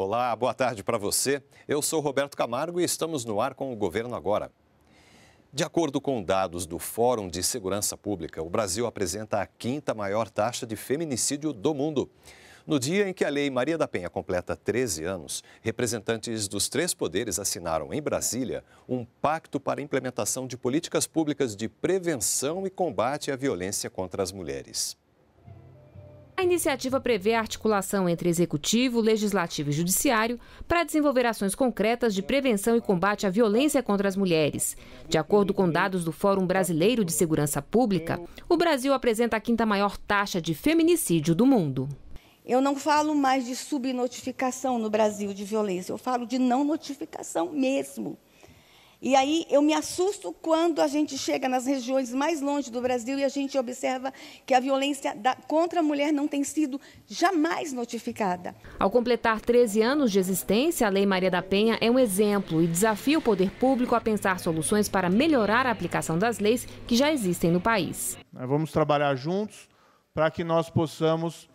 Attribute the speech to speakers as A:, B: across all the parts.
A: Olá, boa tarde para você. Eu sou Roberto Camargo e estamos no ar com o Governo Agora. De acordo com dados do Fórum de Segurança Pública, o Brasil apresenta a quinta maior taxa de feminicídio do mundo. No dia em que a Lei Maria da Penha completa 13 anos, representantes dos três poderes assinaram em Brasília um pacto para a implementação de políticas públicas de prevenção e combate à violência contra as mulheres.
B: A iniciativa prevê a articulação entre executivo, legislativo e judiciário para desenvolver ações concretas de prevenção e combate à violência contra as mulheres. De acordo com dados do Fórum Brasileiro de Segurança Pública, o Brasil apresenta a quinta maior taxa de feminicídio do mundo. Eu não falo mais de subnotificação no Brasil de violência, eu falo de não notificação mesmo. E aí eu me assusto quando a gente chega nas regiões mais longe do Brasil e a gente observa que a violência da, contra a mulher não tem sido jamais notificada. Ao completar 13 anos de existência, a Lei Maria da Penha é um exemplo e desafia o poder público a pensar soluções para melhorar a aplicação das leis que já existem no país. vamos
C: trabalhar juntos para que nós possamos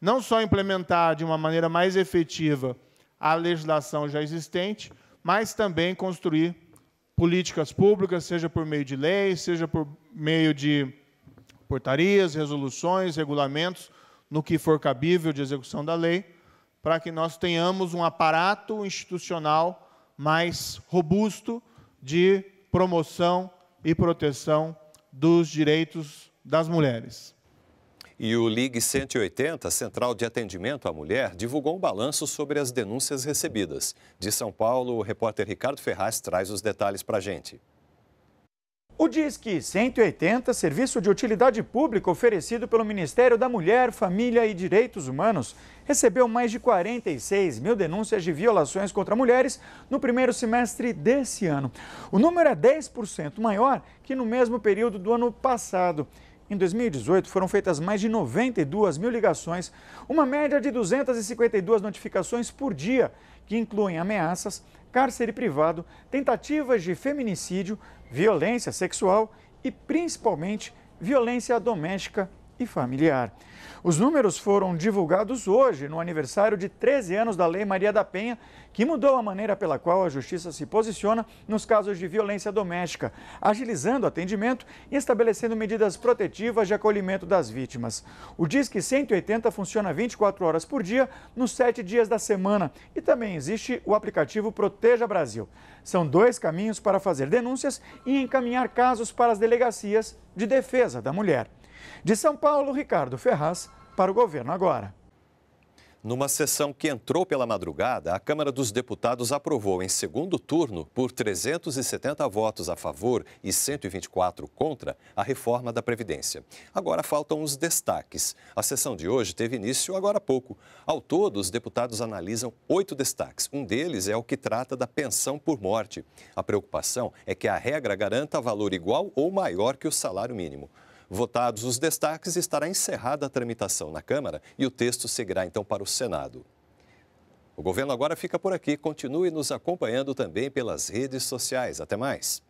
C: não só implementar de uma maneira mais efetiva a legislação já existente, mas também construir políticas públicas, seja por meio de leis, seja por meio de portarias, resoluções, regulamentos, no que for cabível de execução da lei, para que nós tenhamos um aparato institucional mais robusto de promoção e proteção dos direitos das mulheres.
A: E o Ligue 180, Central de Atendimento à Mulher, divulgou um balanço sobre as denúncias recebidas. De São Paulo, o repórter Ricardo Ferraz traz os detalhes para a gente.
D: O Disque 180, serviço de utilidade pública oferecido pelo Ministério da Mulher, Família e Direitos Humanos, recebeu mais de 46 mil denúncias de violações contra mulheres no primeiro semestre desse ano. O número é 10% maior que no mesmo período do ano passado. Em 2018, foram feitas mais de 92 mil ligações, uma média de 252 notificações por dia, que incluem ameaças, cárcere privado, tentativas de feminicídio, violência sexual e, principalmente, violência doméstica e familiar. Os números foram divulgados hoje, no aniversário de 13 anos da Lei Maria da Penha, que mudou a maneira pela qual a Justiça se posiciona nos casos de violência doméstica, agilizando o atendimento e estabelecendo medidas protetivas de acolhimento das vítimas. O Disque 180 funciona 24 horas por dia, nos sete dias da semana, e também existe o aplicativo Proteja Brasil. São dois caminhos para fazer denúncias e encaminhar casos para as delegacias de defesa da mulher. De São Paulo, Ricardo Ferraz, para o governo agora.
A: Numa sessão que entrou pela madrugada, a Câmara dos Deputados aprovou em segundo turno, por 370 votos a favor e 124 contra, a reforma da Previdência. Agora faltam os destaques. A sessão de hoje teve início agora há pouco. Ao todo, os deputados analisam oito destaques. Um deles é o que trata da pensão por morte. A preocupação é que a regra garanta valor igual ou maior que o salário mínimo. Votados os destaques, estará encerrada a tramitação na Câmara e o texto seguirá então para o Senado. O governo agora fica por aqui. Continue nos acompanhando também pelas redes sociais. Até mais.